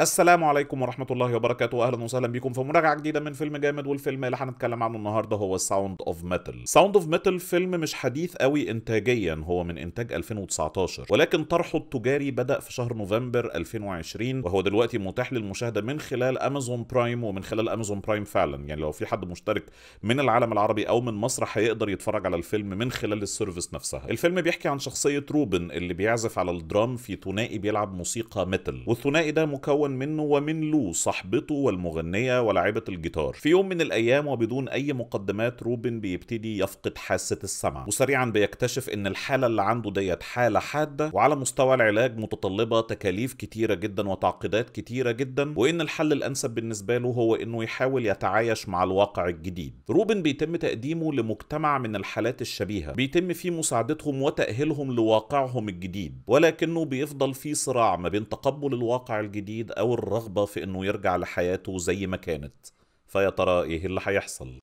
السلام عليكم ورحمة الله وبركاته أهلا وسهلا بكم في مراجعة جديدة من فيلم جامد والفيلم اللي هنتكلم عنه النهاردة هو ساوند اوف ميتال ساوند اوف ميتال فيلم مش حديث قوي إنتاجيا هو من إنتاج 2019 ولكن طرحه التجاري بدأ في شهر نوفمبر 2020 وهو دلوقتي متاح للمشاهدة من خلال أمازون برايم ومن خلال أمازون برايم فعلا يعني لو في حد مشترك من العالم العربي أو من مصر هيقدر يتفرج على الفيلم من خلال السيرفيس نفسها الفيلم بيحكي عن شخصية روبن اللي بيعزف على الدرام في ثنائي بيلعب موسيقى ميتال والثنائي ده مكون مكون منه ومن لو صاحبته والمغنية ولاعبة الجيتار في يوم من الأيام وبدون أي مقدمات روبن بيبتدي يفقد حاسة السمع وسريعا بيكتشف إن الحالة اللي عنده ديت حالة حادة وعلى مستوى العلاج متطلبة تكاليف كتيرة جدا وتعقيدات كتيرة جدا وإن الحل الأنسب بالنسبة له هو إنه يحاول يتعايش مع الواقع الجديد روبن بيتم تقديمه لمجتمع من الحالات الشبيهة بيتم فيه مساعدتهم وتأهيلهم لواقعهم الجديد ولكنه بيفضل في صراع ما بين تقبل الواقع الجديد أو الرغبة في إنه يرجع لحياته زي ما كانت فيا ترى إيه اللي هيحصل؟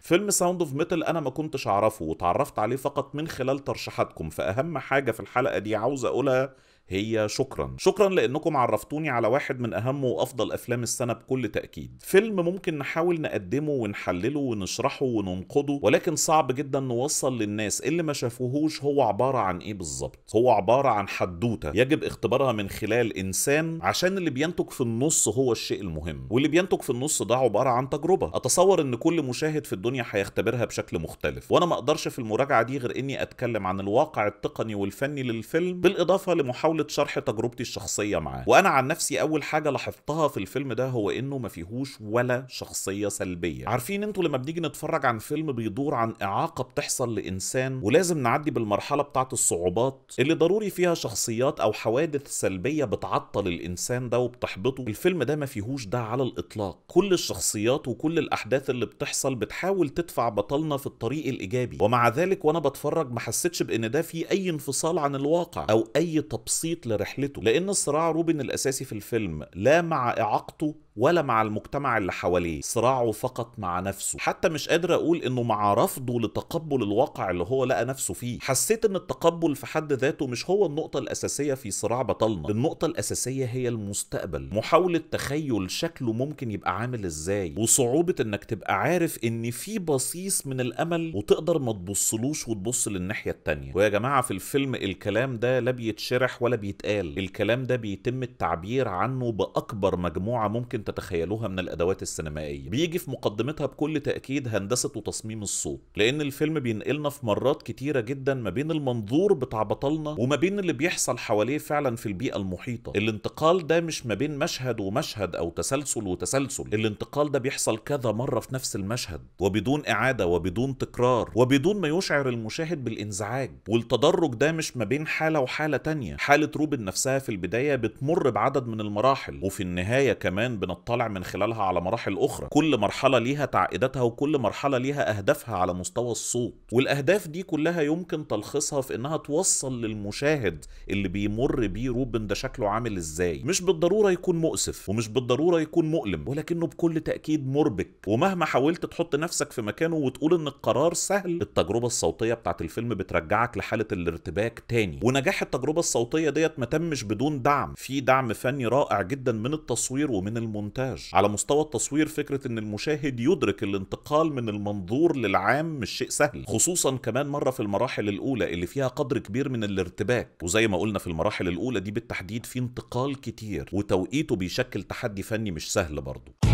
فيلم ساوند اوف ميتال انا ما كنتش اعرفه وتعرفت عليه فقط من خلال ترشيحاتكم فاهم حاجه في الحلقه دي عاوز اقولها هي شكرا شكرا لانكم عرفتوني على واحد من اهم وافضل افلام السنه بكل تاكيد فيلم ممكن نحاول نقدمه ونحلله ونشرحه وننقده ولكن صعب جدا نوصل للناس اللي ما شافوهوش هو عباره عن ايه بالظبط هو عباره عن حدوته يجب اختبارها من خلال انسان عشان اللي بينتج في النص هو الشيء المهم واللي بينتج في النص ده عباره عن تجربه اتصور ان كل مشاهد في الدنيا هيختبرها بشكل مختلف وانا ما اقدرش في المراجعه دي غير اني اتكلم عن الواقع التقني والفني للفيلم بالاضافه لمحاوله محاوله شرح تجربتي الشخصيه معاه وانا عن نفسي اول حاجه لاحظتها في الفيلم ده هو انه ما فيهوش ولا شخصيه سلبيه عارفين انتوا لما بنيجي نتفرج عن فيلم بيدور عن اعاقه بتحصل لانسان ولازم نعدي بالمرحله بتاعه الصعوبات اللي ضروري فيها شخصيات او حوادث سلبيه بتعطل الانسان ده وبتحبطه الفيلم ده ما فيهوش ده على الاطلاق كل الشخصيات وكل الاحداث اللي بتحصل بتحاول تدفع بطلنا في الطريق الايجابي ومع ذلك وانا بتفرج ما حسيتش بان ده فيه اي انفصال عن الواقع او اي تبسيط تبسيط لرحلته لأن صراع روبن الأساسي في الفيلم لا مع إعاقته ولا مع المجتمع اللي حواليه صراعه فقط مع نفسه حتى مش قادر اقول انه مع رفضه لتقبل الواقع اللي هو لقى نفسه فيه حسيت ان التقبل في حد ذاته مش هو النقطه الاساسيه في صراع بطلنا النقطه الاساسيه هي المستقبل محاوله تخيل شكله ممكن يبقى عامل ازاي وصعوبه انك تبقى عارف ان في بصيص من الامل وتقدر ما تبصلوش وتبص للناحيه التانية ويا جماعه في الفيلم الكلام ده لا بيتشرح ولا بيتقال الكلام ده بيتم التعبير عنه باكبر مجموعه ممكن تتخيلوها من الادوات السينمائيه بيجي في مقدمتها بكل تاكيد هندسه وتصميم الصوت لان الفيلم بينقلنا في مرات كتيره جدا ما بين المنظور بتاع بطلنا وما بين اللي بيحصل حواليه فعلا في البيئه المحيطه الانتقال ده مش ما بين مشهد ومشهد او تسلسل وتسلسل الانتقال ده بيحصل كذا مره في نفس المشهد وبدون اعاده وبدون تكرار وبدون ما يشعر المشاهد بالانزعاج والتدرج ده مش ما بين حاله وحاله تانية حاله روبن نفسها في البدايه بتمر بعدد من المراحل وفي النهايه كمان بن بنطلع من خلالها على مراحل أخرى كل مرحلة ليها تعقيداتها وكل مرحلة ليها أهدافها على مستوى الصوت والأهداف دي كلها يمكن تلخيصها في إنها توصل للمشاهد اللي بيمر بيه روبن ده شكله عامل إزاي مش بالضرورة يكون مؤسف ومش بالضرورة يكون مؤلم ولكنه بكل تأكيد مربك ومهما حاولت تحط نفسك في مكانه وتقول إن القرار سهل التجربة الصوتية بتاعت الفيلم بترجعك لحالة الارتباك تاني ونجاح التجربة الصوتية ديت ما تمش بدون دعم في دعم فني رائع جدا من التصوير ومن المنتج المونتاج على مستوى التصوير فكرة ان المشاهد يدرك الانتقال من المنظور للعام مش شيء سهل خصوصا كمان مرة في المراحل الاولى اللي فيها قدر كبير من الارتباك وزي ما قلنا في المراحل الاولى دي بالتحديد في انتقال كتير وتوقيته بيشكل تحدي فني مش سهل برضه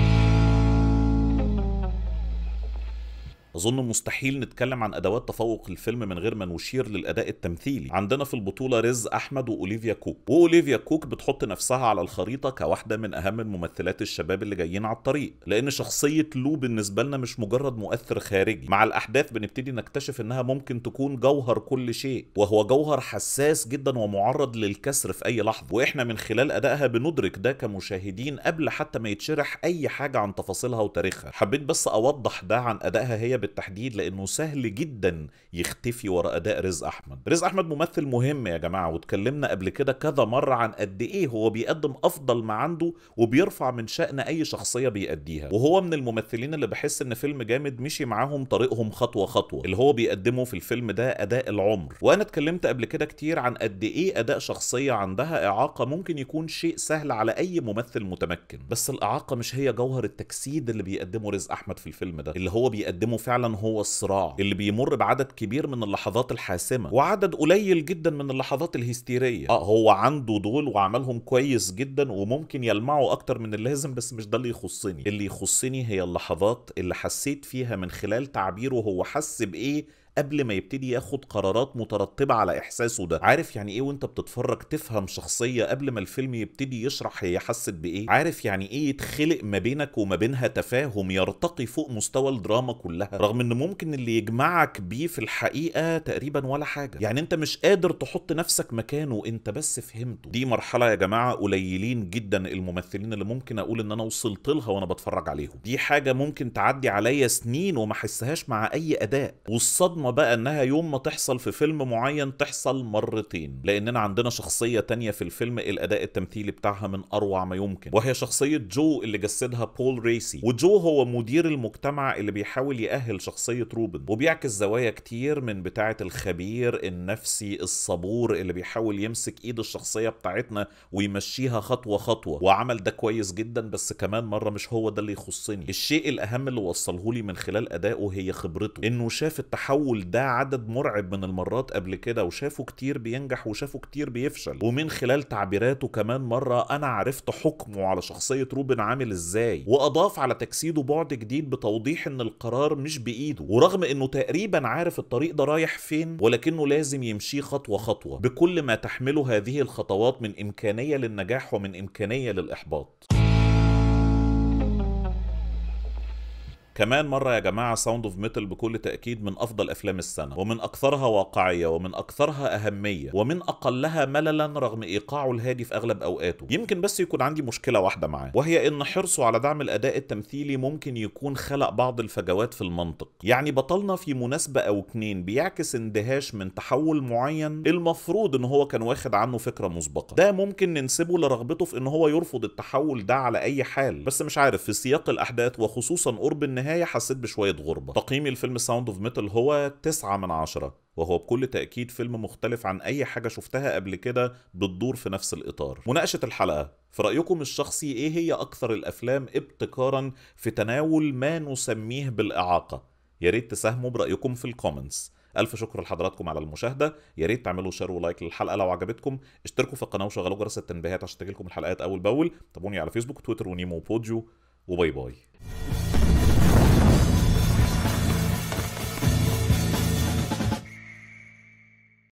اظن مستحيل نتكلم عن ادوات تفوق الفيلم من غير ما نشير للاداء التمثيلي عندنا في البطوله رز احمد واوليفيا كوك واوليفيا كوك بتحط نفسها على الخريطه كواحده من اهم الممثلات الشباب اللي جايين على الطريق لان شخصيه لو بالنسبه لنا مش مجرد مؤثر خارجي مع الاحداث بنبتدي نكتشف انها ممكن تكون جوهر كل شيء وهو جوهر حساس جدا ومعرض للكسر في اي لحظه واحنا من خلال ادائها بندرك ده كمشاهدين قبل حتى ما يتشرح اي حاجه عن تفاصيلها وتاريخها حبيت بس اوضح ده عن ادائها هي بالتحديد لانه سهل جدا يختفي وراء اداء رزق احمد رزق احمد ممثل مهم يا جماعه واتكلمنا قبل كده كذا مره عن قد ايه هو بيقدم افضل ما عنده وبيرفع من شان اي شخصيه بيأديها وهو من الممثلين اللي بحس ان فيلم جامد مشي معاهم طريقهم خطوه خطوه اللي هو بيقدمه في الفيلم ده اداء العمر وانا اتكلمت قبل كده كتير عن قد ايه اداء شخصيه عندها اعاقه ممكن يكون شيء سهل على اي ممثل متمكن بس الاعاقه مش هي جوهر التجسيد اللي بيقدمه رزق احمد في الفيلم ده اللي هو بيقدمه فعلا فعلا هو الصراع اللي بيمر بعدد كبير من اللحظات الحاسمه وعدد قليل جدا من اللحظات الهستيريه اه هو عنده دول وعملهم كويس جدا وممكن يلمعوا اكتر من اللازم بس مش ده اللي يخصني اللي يخصني هي اللحظات اللي حسيت فيها من خلال تعبيره هو حس بايه قبل ما يبتدي ياخد قرارات مترتبه على احساسه ده عارف يعني ايه وانت بتتفرج تفهم شخصيه قبل ما الفيلم يبتدي يشرح هي حست بايه عارف يعني ايه يتخلق ما بينك وما بينها تفاهم يرتقي فوق مستوى الدراما كلها رغم ان ممكن اللي يجمعك بيه في الحقيقه تقريبا ولا حاجه يعني انت مش قادر تحط نفسك مكانه انت بس فهمته دي مرحله يا جماعه قليلين جدا الممثلين اللي ممكن اقول ان انا وصلت لها وانا بتفرج عليهم دي حاجه ممكن تعدي عليا سنين وما احسهاش مع اي اداء والصدمه الصدمة بقى انها يوم ما تحصل في فيلم معين تحصل مرتين لاننا عندنا شخصية تانية في الفيلم الاداء التمثيلي بتاعها من اروع ما يمكن وهي شخصية جو اللي جسدها بول ريسي وجو هو مدير المجتمع اللي بيحاول يأهل شخصية روبن وبيعكس زوايا كتير من بتاعة الخبير النفسي الصبور اللي بيحاول يمسك ايد الشخصية بتاعتنا ويمشيها خطوة خطوة وعمل ده كويس جدا بس كمان مرة مش هو ده اللي يخصني الشيء الاهم اللي وصله لي من خلال ادائه هي خبرته انه شاف التحول الاول ده عدد مرعب من المرات قبل كده وشافه كتير بينجح وشافه كتير بيفشل ومن خلال تعبيراته كمان مره انا عرفت حكمه على شخصيه روبن عامل ازاي واضاف على تجسيده بعد جديد بتوضيح ان القرار مش بايده ورغم انه تقريبا عارف الطريق ده رايح فين ولكنه لازم يمشيه خطوه خطوه بكل ما تحمله هذه الخطوات من امكانيه للنجاح ومن امكانيه للاحباط كمان مرة يا جماعة ساوند اوف ميتال بكل تأكيد من أفضل أفلام السنة ومن أكثرها واقعية ومن أكثرها أهمية ومن أقلها مللا رغم إيقاعه الهادي في أغلب أوقاته يمكن بس يكون عندي مشكلة واحدة معاه وهي إن حرصه على دعم الأداء التمثيلي ممكن يكون خلق بعض الفجوات في المنطق يعني بطلنا في مناسبة أو اتنين بيعكس اندهاش من تحول معين المفروض إن هو كان واخد عنه فكرة مسبقة ده ممكن ننسبه لرغبته في إن هو يرفض التحول ده على أي حال بس مش عارف في سياق الأحداث وخصوصا قرب النهاية النهاية حسيت بشوية غربة تقييمي لفيلم ساوند اوف ميتال هو 9 من 10 وهو بكل تأكيد فيلم مختلف عن أي حاجة شفتها قبل كده بتدور في نفس الإطار مناقشة الحلقة في رأيكم الشخصي إيه هي أكثر الأفلام ابتكارا في تناول ما نسميه بالإعاقة يا ريت تساهموا برأيكم في الكومنتس ألف شكر لحضراتكم على المشاهدة يا ريت تعملوا شير ولايك للحلقة لو عجبتكم اشتركوا في القناة وشغلوا جرس التنبيهات عشان تجيلكم الحلقات أول بأول تابعوني على فيسبوك تويتر ونيمو وبوديو وباي باي